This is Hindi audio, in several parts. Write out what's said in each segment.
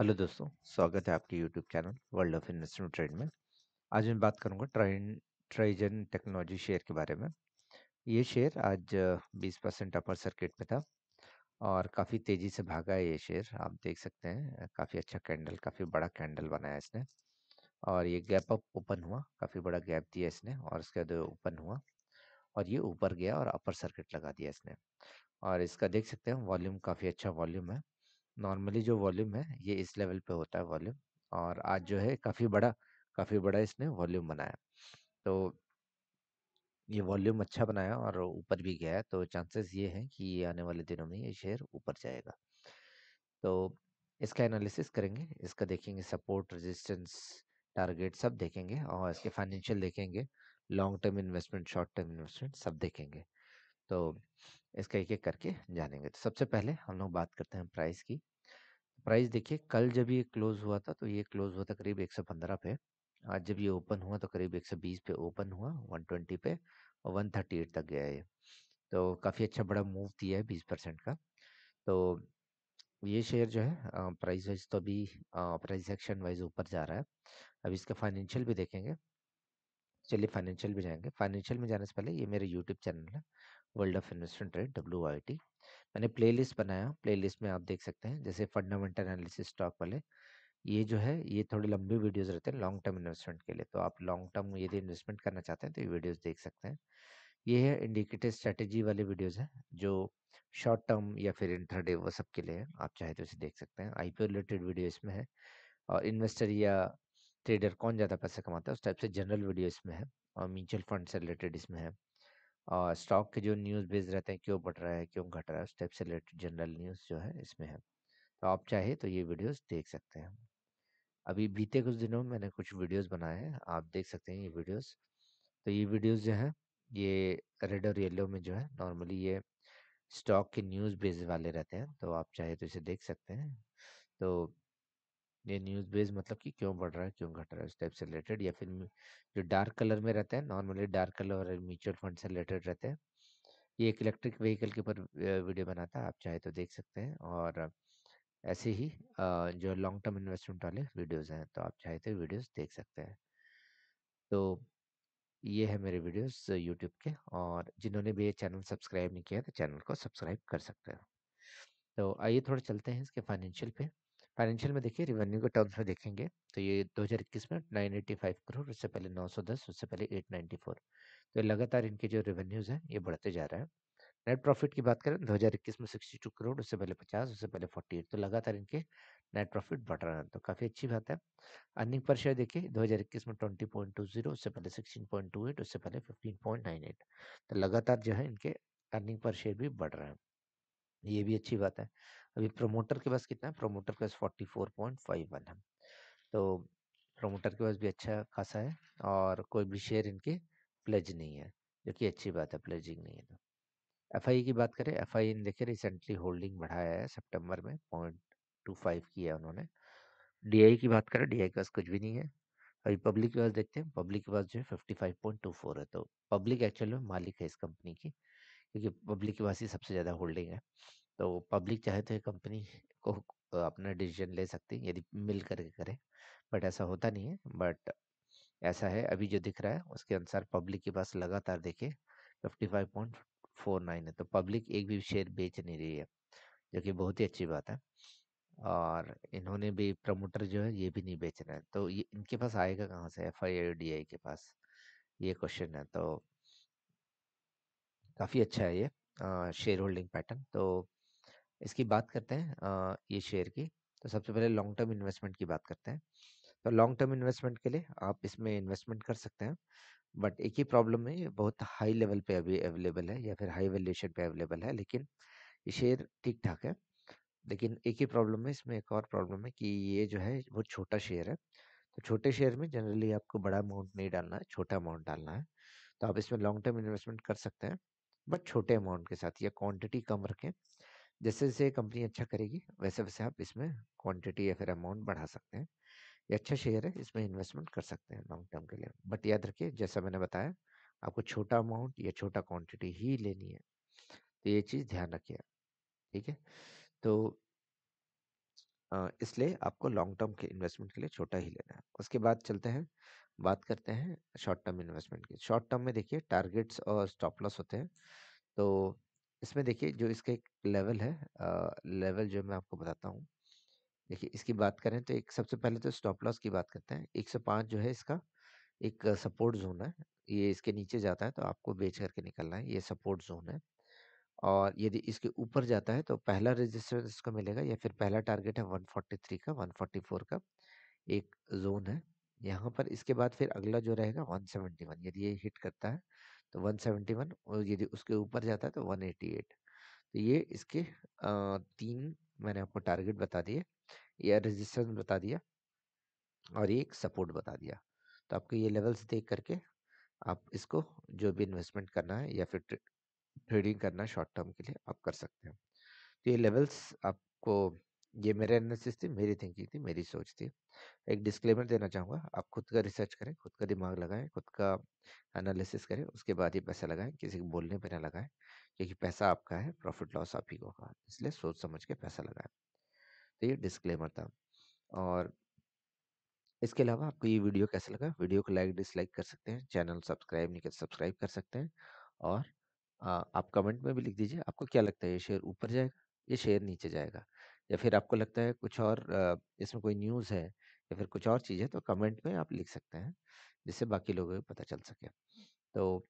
हेलो दोस्तों स्वागत है आपके YouTube channel World of Investment Trade में आज मैं बात करूंगा ट्राइन ट्राइजन टेक्नोलॉजी शेयर के बारे में ये शेयर आज 20 परसेंट अपर सर्किट पे था और काफ़ी तेज़ी से भागा है ये शेयर आप देख सकते हैं काफ़ी अच्छा कैंडल काफ़ी बड़ा कैंडल बनाया इसने और ये गैप अप ओपन हुआ काफ़ी बड़ा गैप दिया इसने और उसके बाद ओपन हुआ और ये ऊपर गया और अपर सर्किट लगा दिया इसने और इसका देख सकते हैं वॉल्यूम काफ़ी अच्छा वॉल्यूम है नॉर्मली जो वॉल्यूम है ये इस लेवल पे होता है वॉल्यूम और आज जो है काफ़ी बड़ा काफ़ी बड़ा इसने वॉल्यूम बनाया तो ये वॉल्यूम अच्छा बनाया और ऊपर भी गया तो चांसेस ये हैं कि ये आने वाले दिनों में ये शेयर ऊपर जाएगा तो इसका एनालिसिस करेंगे इसका देखेंगे सपोर्ट रेजिस्टेंस टारगेट सब देखेंगे और इसके फाइनेंशियल देखेंगे long term investment short term investment सब देखेंगे तो इसका एक एक करके जानेंगे तो सबसे पहले हम लोग बात करते हैं प्राइस की प्राइस देखिए कल जब ये क्लोज हुआ था तो ये क्लोज हुआ था करीब 115 पे आज जब ये ओपन हुआ तो करीब 120 पे ओपन हुआ 120 पे और 138 तक गया ये तो काफ़ी अच्छा बड़ा मूव दिया है 20 परसेंट का तो ये शेयर जो है प्राइस वाइज तो अभी प्राइस एक्शन वाइज ऊपर जा रहा है अब इसका फाइनेंशियल भी देखेंगे चलिए फाइनेंशियल भी जाएंगे फाइनेंशियल में जाने से पहले ये मेरा यूट्यूब चैनल है World of Investment Trade W I T मैंने प्लेलिस्ट बनाया प्लेलिस्ट में आप देख सकते हैं जैसे फंडामेंटल एनालिसिस स्टॉक वाले ये जो है ये थोड़ी लंबी वीडियोज़ रहते हैं लॉन्ग टर्म इन्वेस्टमेंट के लिए तो आप लॉन्ग टर्म यदि इन्वेस्टमेंट करना चाहते हैं तो ये वीडियोज़ देख सकते हैं ये है इंडिकेटर स्ट्रेटेजी वाले वीडियोज़ हैं जो शॉर्ट टर्म या फिर इंटरडे वो सब के लिए है आप चाहे तो इसे देख सकते हैं आईपीओ रिलेटेड वीडियो इसमें है और इन्वेस्टर या ट्रेडर कौन ज़्यादा पैसा कमाता है उस टाइप से जनरल वीडियो इसमें है और म्यूचुअल फंड से रिलेटेड इसमें है और स्टॉक के जो न्यूज़ बेस रहते हैं क्यों बढ़ रहा है क्यों घट रहा है उस टाइप से रिलेटेड जनरल न्यूज़ जो है इसमें है तो आप चाहे तो ये वीडियोस देख सकते हैं अभी बीते कुछ दिनों में मैंने कुछ वीडियोस बनाए हैं आप देख सकते हैं ये वीडियोस तो ये वीडियोस जो हैं ये रेड और येलो में जो है नॉर्मली ये स्टॉक के न्यूज़ बेस वाले रहते हैं तो आप चाहे तो इसे देख सकते हैं तो ये न्यूज़ बेस मतलब कि क्यों बढ़ रहा है क्यों घट रहा है उस टाइप से रिलेटेड या फिर जो डार्क कलर में रहते हैं नॉर्मली डार्क कलर और म्यूचुअल फंड से रिलेटेड रहते हैं ये एक इलेक्ट्रिक व्हीकल के ऊपर वीडियो बनाता है आप चाहे तो देख सकते हैं और ऐसे ही जो लॉन्ग टर्म इन्वेस्टमेंट वाले वीडियोज़ हैं तो आप चाहे तो वीडियोज़ देख सकते हैं तो ये है मेरे वीडियोस यूट्यूब के और जिन्होंने भी ये चैनल सब्सक्राइब नहीं किया तो चैनल को सब्सक्राइब कर सकते हैं तो आइए थोड़ा चलते हैं इसके फाइनेंशियल पे फाइनेंशियल में देखिए रिवेन्यू के टर्म्स में देखेंगे तो ये 2021 में 985 करोड़ उससे पहले 910 उससे पहले 894 तो लगातार इनके जो रेवेन्यूज़ हैं ये बढ़ते जा रहा है नेट प्रॉफिट की बात करें 2021 में 62 करोड़ उससे पहले 50 उससे पहले 48 तो लगातार इनके नेट प्रॉफिट बढ़ रहा है तो काफ़ी अच्छी बात है अर्निंग पर शेयर देखिए 2021 में 20.20 उससे पहले 16.28 उससे पहले 15.98 तो लगातार जो है इनके अर्निंग पर शेयर भी बढ़ रहा है ये भी अच्छी बात है अभी प्रोमोटर के पास कितना है प्रोमोटर के पास forty four point five one है तो प्रोमोटर के पास भी अच्छा खासा है और कोई भी शेयर इनके प्लेज नहीं है जो कि अच्छी बात है प्लेजिंग नहीं है तो एफ की बात करें एफ आई देखिए रिसेंटली होल्डिंग बढ़ाया है सितंबर में पॉइंट टू फाइव किया उन्होंने डी की बात करें डी के पास कुछ भी नहीं है अभी पब्लिक के पास देखते हैं पब्लिक के पास जो है fifty five point two four है तो पब्लिक एक्चुअल में मालिक है इस कंपनी की क्योंकि पब्लिक के पास ही सबसे ज़्यादा होल्डिंग है तो पब्लिक चाहे तो कंपनी को अपना डिसीजन ले सकती यदि मिल करके करें बट ऐसा होता नहीं है बट ऐसा है अभी जो दिख रहा है उसके अनुसार पब्लिक के पास लगातार देखे fifty five point four nine है तो पब्लिक एक भी शेयर बेच नहीं रही है जो कि बहुत ही अच्छी बात है और इन्होंने भी प्रमोटर जो है ये भी नहीं रहे हैं तो ये इनके पास आएगा कहाँ से एफ आई डी आई के पास ये क्वेश्चन है तो काफ़ी अच्छा है ये शेयर होल्डिंग पैटर्न तो इसकी बात करते हैं ये शेयर की तो सबसे पहले लॉन्ग टर्म इन्वेस्टमेंट की बात करते हैं तो लॉन्ग टर्म इन्वेस्टमेंट के लिए आप इसमें इन्वेस्टमेंट कर सकते हैं बट एक ही प्रॉब्लम है ये बहुत हाई लेवल पे अभी अवेलेबल है या फिर हाई वैल्यूएशन पे अवेलेबल है लेकिन ये शेयर ठीक ठाक है लेकिन एक ही प्रॉब्लम है इसमें एक और प्रॉब्लम है कि ये जो है वो छोटा शेयर है तो छोटे शेयर में जनरली आपको बड़ा अमाउंट नहीं डालना है छोटा अमाउंट डालना है तो आप इसमें लॉन्ग टर्म इन्वेस्टमेंट कर सकते हैं बट छोटे अमाउंट के साथ या क्वांटिटी कम रखें जैसे जैसे कंपनी अच्छा करेगी वैसे वैसे आप इसमें क्वांटिटी या फिर अमाउंट बढ़ा सकते हैं ये अच्छा शेयर है इसमें इन्वेस्टमेंट कर सकते हैं लॉन्ग टर्म के लिए बट याद रखिए जैसा मैंने बताया आपको छोटा अमाउंट या छोटा क्वांटिटी ही लेनी है तो ये चीज़ ध्यान रखिए ठीक है तो इसलिए आपको लॉन्ग टर्म के इन्वेस्टमेंट के लिए छोटा ही लेना है उसके बाद चलते हैं बात करते हैं शॉर्ट टर्म इन्वेस्टमेंट की शॉर्ट टर्म में देखिए टारगेट्स और स्टॉप लॉस होते हैं तो इसमें देखिए जो इसका एक लेवल है लेवल जो मैं आपको बताता हूँ। देखिए इसकी बात करें तो एक सबसे पहले तो स्टॉप लॉस की बात करते हैं। 105 जो है इसका एक सपोर्ट ज़ोन है। ये इसके नीचे जाता है तो आपको बेच करके निकलना है। ये सपोर्ट ज़ोन है और यदि इसके ऊपर जाता है तो पहला रेजिस्टेंस इसको मिलेगा या फिर पहला टारगेट है वन का, वन का एक ज़ोन है। यहाँ पर इसके बाद फिर अगला जो रहेगा वन यदि ये हिट करता है तो 171 और यदि उसके ऊपर जाता है तो 188 तो ये इसके तीन मैंने आपको टारगेट बता दिए या रेजिस्टेंस बता दिया और ये एक सपोर्ट बता दिया तो आपको ये लेवल्स देख करके आप इसको जो भी इन्वेस्टमेंट करना है या फिर ट्रेडिंग करना शॉर्ट टर्म के लिए आप कर सकते हैं तो ये लेवल्स आपको ये मेरा एनालिसिस थी मेरी थिंकिंग थी मेरी सोच थी एक डिस्क्लेमर देना चाहूँगा आप खुद का रिसर्च करें खुद का दिमाग लगाएं खुद का एनालिसिस करें उसके बाद ही पैसा लगाएं किसी के बोलने पर ना लगाएं क्योंकि पैसा आपका है प्रॉफिट लॉस आप ही को इसलिए सोच समझ के पैसा लगाएं तो ये डिस्क्लेमर था और इसके अलावा आपको ये वीडियो कैसा लगा वीडियो को लाइक डिसलाइक कर सकते हैं चैनल सब्सक्राइब नहीं कर सब्सक्राइब कर सकते हैं और आप कमेंट में भी लिख दीजिए आपको क्या लगता है ये शेयर ऊपर जाएगा ये शेयर नीचे जाएगा या फिर आपको लगता है कुछ और इसमें कोई न्यूज़ है या फिर कुछ और चीज़ है तो कमेंट में आप लिख सकते हैं, जिससे बाकी लोगों को पता चल सके। तो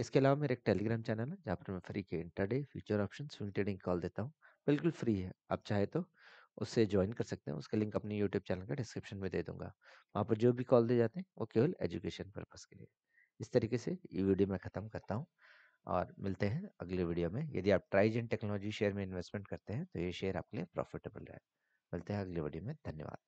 इसके अलावा मेरा एक टेलीग्राम चैनल है जहाँ पर मैं फ्री के intraday future option, swing trading call देता हूँ, बिल्कुल फ्री है। आप चाहे तो उससे ज्वाइन कर सकते हैं, उसका लिंक अपने यूट्यूब चैनल का डिस्क्रिप्शन में दे दूँगा। वहाँ पर जो भी कॉल दे जाते हैं वो केवल एजुकेशन पर्पज़ के लिए। इस तरीके से ये वीडियो मैं ख़त्म करता हूँ। और मिलते हैं अगले वीडियो में यदि आप ट्राइज एंड टेक्नोलॉजी शेयर में इन्वेस्टमेंट करते हैं तो ये शेयर आपके लिए प्रॉफिटेबल रहे मिलते हैं अगले वीडियो में धन्यवाद